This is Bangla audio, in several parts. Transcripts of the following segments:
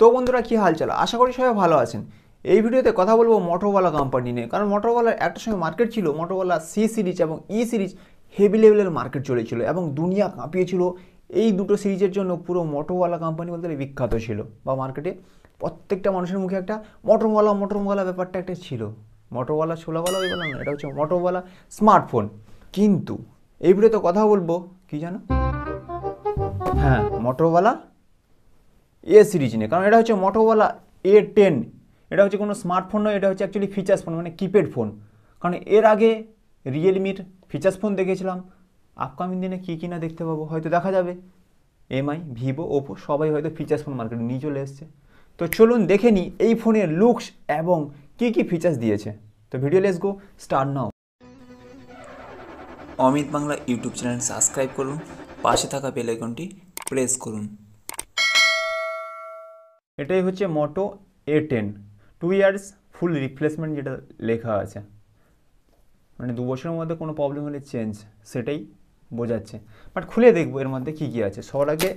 তো বন্ধুরা কী হালচাল আশা করি সবাই ভালো আছেন এই ভিডিওতে কথা বলবো মোটরওয়ালা কোম্পানি নিয়ে কারণ মোটরওয়ালার একটা সময় মার্কেট ছিল মোটরওয়ালা সি সিরিজ এবং ই সিরিজ হেভি লেভেলের মার্কেট চলেছিল এবং দুনিয়া কাঁপিয়েছিল এই দুটো সিরিজের জন্য পুরো মোটরওয়ালা কোম্পানি বলতে বিখ্যাত ছিল বা মার্কেটে প্রত্যেকটা মানুষের মুখে একটা মোটরওয়ালা মোটরওয়ালা ব্যাপারটা একটা ছিল মোটরওয়ালা ছোলাওয়ালা ওই বললাম না এটা হচ্ছে মোটরওয়ালা স্মার্টফোন কিন্তু এই ভিডিওতে কথা বলবো কি জানো হ্যাঁ মোটরওয়ালা এ সিরিজ নিয়ে কারণ এটা হচ্ছে মোটোওয়ালা এ টেন এটা হচ্ছে কোনো স্মার্টফোন নয় এটা হচ্ছে অ্যাকচুয়ালি ফিচার্স ফোন মানে কিপ্যাড ফোন কারণ এর আগে রিয়েলমির ফিচার্স ফোন দেখেছিলাম আপকামিং দিনে কী কী না দেখতে পাবো হয়তো দেখা যাবে এমআই ভিভো ওপো সবাই হয়তো ফিচার্স ফোন মার্কেটে নিয়ে চলে এসছে তো চলুন দেখে নিই এই ফোনের লুকস এবং কি কি ফিচার্স দিয়েছে তো video let's go start now Amit Bangla YouTube channel subscribe করুন পাশে থাকা বেলাইকনটি প্রেস করুন এটাই হচ্ছে Moto A ten two years full replacement যেটা লেখা আছে মানে দু বছরের মধ্যে কোনো প্রবলেম হলে চেঞ্জ সেটাই বোঝাচ্ছে বাট খুলে দেখবো এর মধ্যে কী কী আছে সবার আগে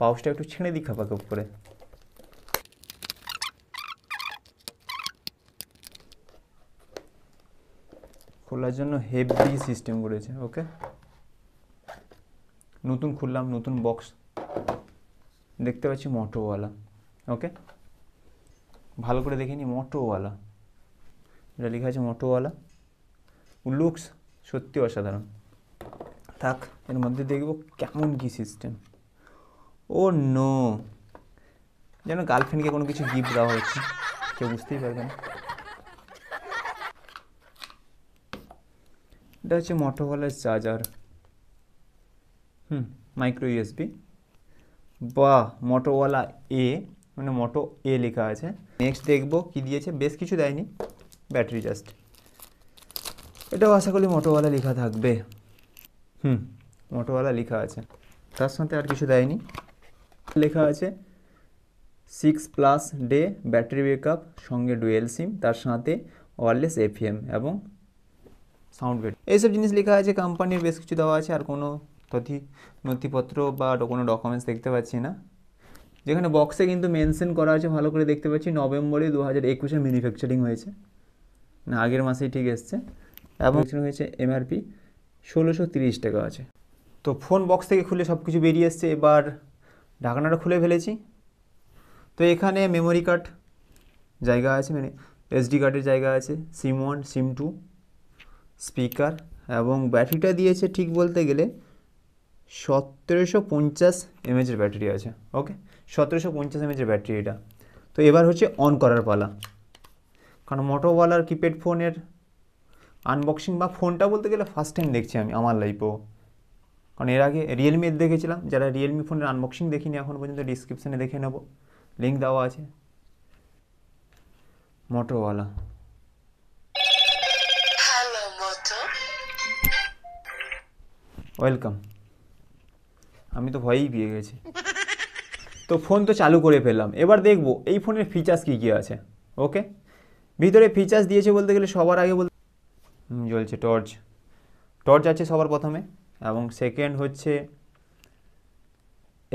পাউসটা একটু ছেড়ে দিই খাপাখাপ করে খোলার জন্য হেভি সিস্টেম করেছে ওকে নতুন খুললাম নতুন বক্স দেখতে পাচ্ছি মোটোওয়ালা ওকে ভালো করে দেখে নি মোটোওয়ালা এটা লেখা আছে মোটোওয়ালা লুকস সত্যি অসাধারণ থাক এর মধ্যে দেখব কেমন কি সিস্টেম ও নো যেন গার্লফ্রেন্ডকে কোনো কিছু গিফট দেওয়া হচ্ছে কেউ বুঝতেই পারবে না এটা হচ্ছে মোটোওয়ালার চার্জার হুম মাইক্রো ইউএসবি বা মোটোওয়ালা এ মানে মোটো এ লেখা আছে নেক্সট দেখব কি দিয়েছে বেশ কিছু দেয়নি ব্যাটারি জাস্ট এটাও আশা করি মোটোওয়ালা লেখা থাকবে হুম মোটোওয়ালা লেখা আছে তার সাথে আর কিছু দেয়নি লেখা আছে six plus day battery backup সঙ্গে ডুয়েল সিম তার সাথে ওয়ারলেস এফএম এবং সাউন্ড বেড এইসব জিনিস লেখা আছে কোম্পানির বেশ কিছু দেওয়া আছে আর কোনো নথি নথিপত্র বা কোনো ডকুমেন্টস দেখতে পাচ্ছি না যেখানে বক্সে কিন্তু মেনশন করা আছে ভালো করে দেখতে পাচ্ছি নভেম্বরে দু হাজার একুশে ম্যানুফ্যাকচারিং হয়েছে না আগের মাসেই ঠিক এসছে এবং হয়েছে এমআরপি ষোলোশো তিরিশ টাকা আছে তো ফোন বক্স থেকে খুলে সব কিছু বেরিয়ে এসছে এবার ঢাকনাটা খুলে ফেলেছি তো এখানে মেমোরি কার্ড জায়গা আছে মানে এসডি কার্ডের জায়গা আছে SIM one SIM two speaker এবং ব্যাটারিটা দিয়েছে ঠিক বলতে গেলে সতেরোশো পঞ্চাশ এমএচের ব্যাটারি আছে ওকে সতেরোশো পঞ্চাশ এমএচের ব্যাটারি এটা তো এবার হচ্ছে অন করার পালা কারণ মোটোওয়ালার কিপ্যাড ফোনের আনবক্সিং বা ফোনটা বলতে গেলে ফার্স্ট টাইম দেখছি আমি আমার লাইফেও কারণ এর আগে রিয়েলমির দেখেছিলাম যারা রিয়েলমি ফোনের আনবক্সিং দেখিনি এখন পর্যন্ত ডিসক্রিপশানে দেখে নেব লিঙ্ক দেওয়া আছে মোটোওয়ালা ওয়েলকাম আমি তো ভয়েই পেয়ে গেছি তো ফোন তো চালু করে ফেললাম এবার দেখব এই ফোনের ফিচার্স কী কী আছে ওকে ভিতরে ফিচার্স দিয়েছে বলতে গেলে সবার আগে বলতে জ্বলছে টর্চ টর্চ আছে সবার প্রথমে এবং সেকেন্ড হচ্ছে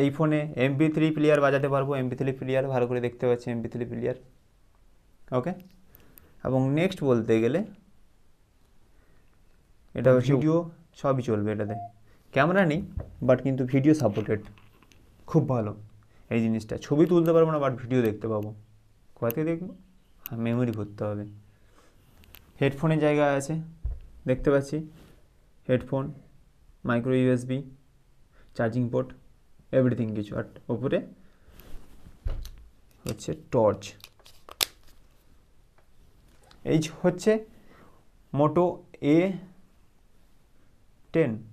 এই ফোনে এমপি থ্রি প্লেয়ার বাজাতে পারবো এমপি থ্রি প্লেয়ার ভালো করে দেখতে পাচ্ছি এমপি থ্রি প্লেয়ার ওকে এবং নেক্সট বলতে গেলে এটা ভিডিও সবই চলবে এটাতে ক্যামেরা নেই বাট কিন্তু ভিডিও সাপোর্টেড খুব ভালো এই জিনিসটা ছবি তুলতে পারবো না বাট ভিডিও দেখতে পাবো কোথা থেকে দেখবো হ্যাঁ মেমোরি ভরতে হবে হেডফোনের জায়গা আছে দেখতে পাচ্ছি headphone micro USB charging port everything কিছু আর ওপরে হচ্ছে টর্চ এই হচ্ছে মোটো এ টেন